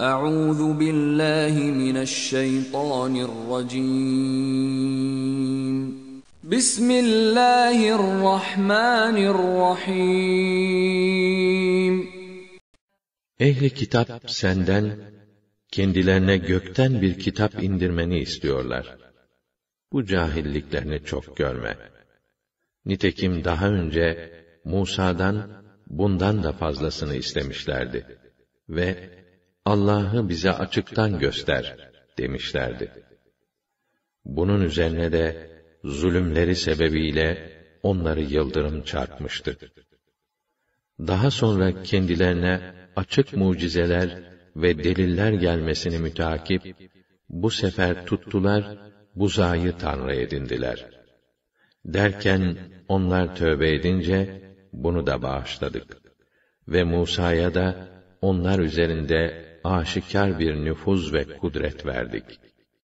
Euzu billahi mineşşeytanirracim. Bismillahirrahmanirrahim. Ehli kitap senden kendilerine gökten bir kitap indirmeni istiyorlar. Bu cahilliklerini çok görme. Nitekim daha önce Musa'dan bundan da fazlasını istemişlerdi ve Allah'ı bize açıktan göster demişlerdi. Bunun üzerine de zulümleri sebebiyle onları yıldırım çarpmıştı. Daha sonra kendilerine açık mucizeler ve deliller gelmesini mütakip, bu sefer tuttular, bu zayı tanrı edindiler. Derken onlar tövbe edince, bunu da bağışladık. Ve Musa'ya da onlar üzerinde aşikar bir nüfuz ve kudret verdik.